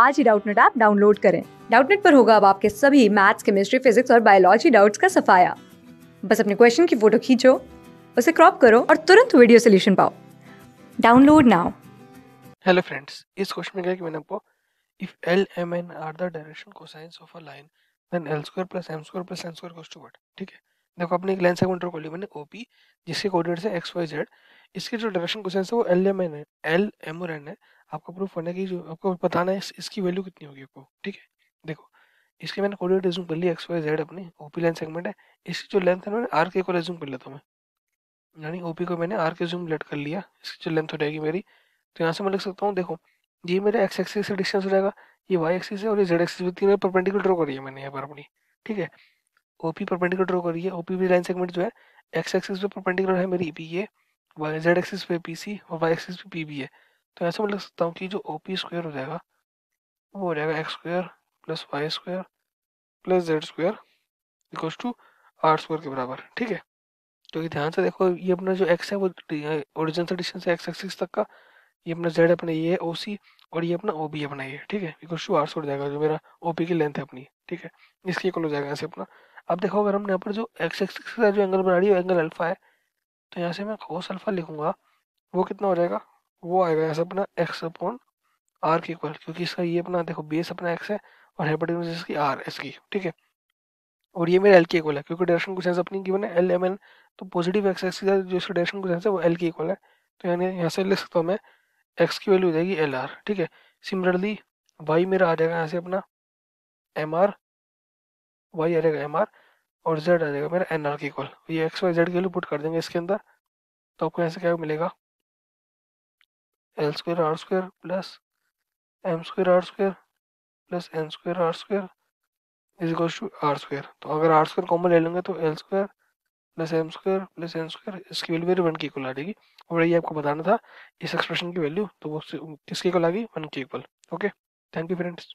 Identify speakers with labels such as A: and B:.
A: आज ही Doubtnut app download करें डाउटनेट पर होगा अब आपके सभी मैथ्स केमिस्ट्री फिजिक्स और बायोलॉजी डाउट्स का सफाया बस अपने क्वेश्चन की फोटो खींचो उसे क्रॉप करो और तुरंत वीडियो सोल्यूशन पाओ डाउनलोड नाउ
B: हेलो फ्रेंड्स इस क्वेश्चन में क्या कि मैंने आपको if L M N are the direction cosines of a line then L square plus M square plus N square goes to what ठीक है देखो अपने एक लेंस सेगमेंट ड्रॉ कर लिया मैंने ओ पी जिसके कोऑर्डिनेट है एक्स वाई जेड इसके जो डायरेक्शन क्वेश्चन है वो एल एम एन है एल एम और एन है आपको प्रूफ करना है कि जो आपको बताना है इसकी वैल्यू कितनी होगी आपको ठीक है देखो इसके मैंने कोऑर्डिनेट रिज्यूम कर लिया एक्स वाई जेड अपनी ओ पी लेंथ सेगमेंट है इसकी जो लेंथ है मैंने आर के को रिज्यूम कर लेता हूँ मैं यानी ओ पी को मैंने आर के जूम लेट कर लिया इसकी जो लेंथ हो जाएगी मेरी तो यहाँ से मैं लिख सकता हूँ देखो ये मेरा एक्स एक्सिस से डिस्टेंस हो जाएगा ये वाई एक्सिस है और ये जेड एक्सिस भी तीनों परपेंडिकुलर ड्रॉ करी है मैंने यहाँ पर अपनी ठीक है ओपी परपेंडिकुलर ड्रॉ करिए ओपी भी लाइन सेगमेंट जो है एक्स एक्सिस पे परपेंडिकुलर है मेरी ईपी ये वाई जेड एक्सिस पे पी सी और वाई एक्सिस पे पी बी है तो ऐसा मैं लिख सकता हूँ कि जो ओ पी स्क्वायर हो जाएगा वो हो जाएगा X square plus Y square plus Z square equals to R square के बराबर ठीक है तो ये ध्यान से देखो ये अपना जो एक्स है वो ओरिजिन से डिस्टेंस है एक्स एक्सिस तक का ये अपना जेड अपना ये है ओ सी और ये अपना ओ बी अपना ये ठीक है इक्वल्स टू आर स्क्वायर जाएगा जो मेरा ओ पी की लेंथ है अपनी ठीक है इसके इक्वल हो जाएगा ऐसे अपना अब देखो अगर हमने यहाँ पर जो एक्स एक्स का जो एंगल बना रही है एंगल अल्फा है तो यहाँ से मैं कोस अल्फा लिखूंगा वो कितना हो जाएगा वो आएगा यहाँ से अपना एक्स अपॉन आर के इक्वल क्योंकि इसका ये अपना देखो बेस अपना एक्स है और हेपेटिकल इसकी आर इसकी ठीक है और ये मेरा एल के इक्वल है क्योंकि डायरेक्शन कुछ अपनी गिवन है एल एम एन तो पॉजिटिव एक्स एक्स का जो इसका डायरेक्शन कुछ है वो एल के इक्वल है तो यानी यहाँ से लिख सकता हूँ मैं एक्स की वैल्यू हो जाएगी एल आर ठीक है सिमिलरली वाई मेरा आ जाएगा यहाँ से अपना एम आर वाई आ जाएगा एम आर और जेड आ जाएगा मेरा एन आर की इक्वल ये एक्स वाई जेड के लिए पुट कर देंगे इसके अंदर तो आपको ऐसे क्या मिलेगा L square R square plus M square R square plus N square R square is equal to R square तो अगर आर स्क्र कॉमन ले लेंगे तो L square plus M square plus N square इसकी वैल्यू मेरी one की equal आ जाएगी और ये आपको बताना था इस एक्सप्रेशन की वैल्यू तो वो किसकी इक्वल आ गई वन की equal okay thank you friends